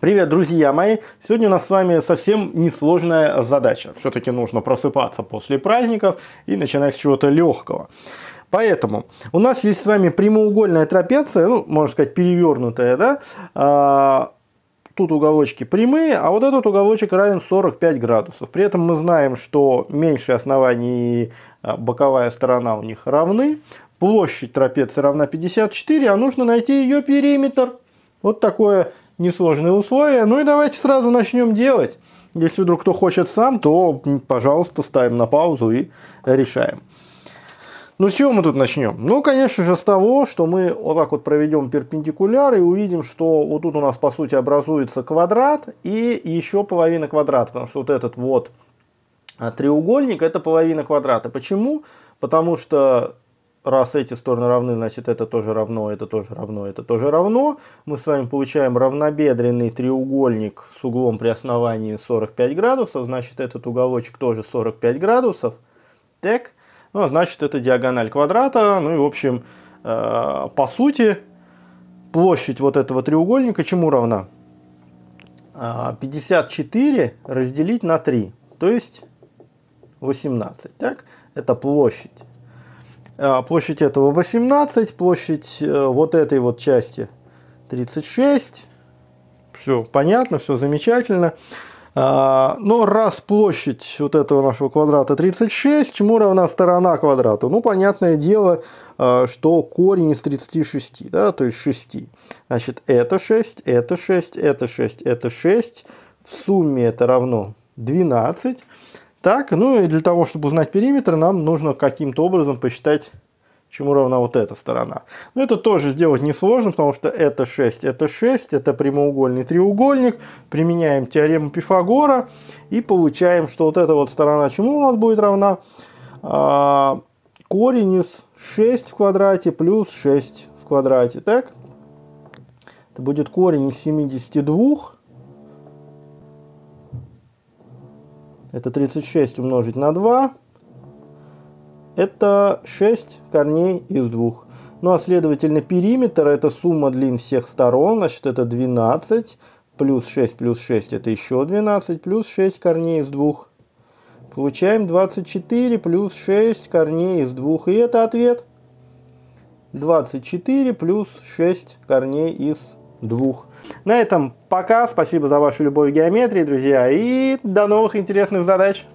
Привет, друзья мои! Сегодня у нас с вами совсем несложная задача. Все-таки нужно просыпаться после праздников и начинать с чего-то легкого. Поэтому у нас есть с вами прямоугольная трапеция, ну, можно сказать, перевернутая, да? А, тут уголочки прямые, а вот этот уголочек равен 45 градусов. При этом мы знаем, что меньшие основания и а, боковая сторона у них равны. Площадь трапеции равна 54, а нужно найти ее периметр. Вот такое несложные условия. Ну и давайте сразу начнем делать. Если вдруг кто хочет сам, то, пожалуйста, ставим на паузу и решаем. Ну, с чего мы тут начнем? Ну, конечно же, с того, что мы вот так вот проведем перпендикуляр и увидим, что вот тут у нас, по сути, образуется квадрат и еще половина квадрата, потому что вот этот вот а, треугольник – это половина квадрата. Почему? Потому что раз эти стороны равны, значит это тоже равно, это тоже равно, это тоже равно. Мы с вами получаем равнобедренный треугольник с углом при основании 45 градусов, значит этот уголочек тоже 45 градусов. Так, ну, а значит это диагональ квадрата, ну и в общем, э, по сути, площадь вот этого треугольника чему равна? 54 э, разделить на 3, то есть 18, так? Это площадь. А, площадь этого 18, площадь э, вот этой вот части 36. Все понятно, все замечательно. А, но раз площадь вот этого нашего квадрата 36, чему равна сторона квадрата? Ну, понятное дело, а, что корень из 36, да, то есть 6. Значит, это 6, это 6, это 6, это 6. В сумме это равно 12. Так, ну и для того, чтобы узнать периметр, нам нужно каким-то образом посчитать, чему равна вот эта сторона. Но это тоже сделать несложно, потому что это 6, это 6, это прямоугольный треугольник. Применяем теорему Пифагора и получаем, что вот эта вот сторона чему у нас будет равна? А, корень из 6 в квадрате плюс 6 в квадрате, так? Это будет корень из 72 Это 36 умножить на 2. Это 6 корней из 2. Ну а следовательно периметр это сумма длин всех сторон, значит это 12 плюс 6 плюс 6 это еще 12 плюс 6 корней из 2. Получаем 24 плюс 6 корней из 2. И это ответ. 24 плюс 6 корней из двух. На этом пока. Спасибо за вашу любовь к геометрии, друзья. И до новых интересных задач.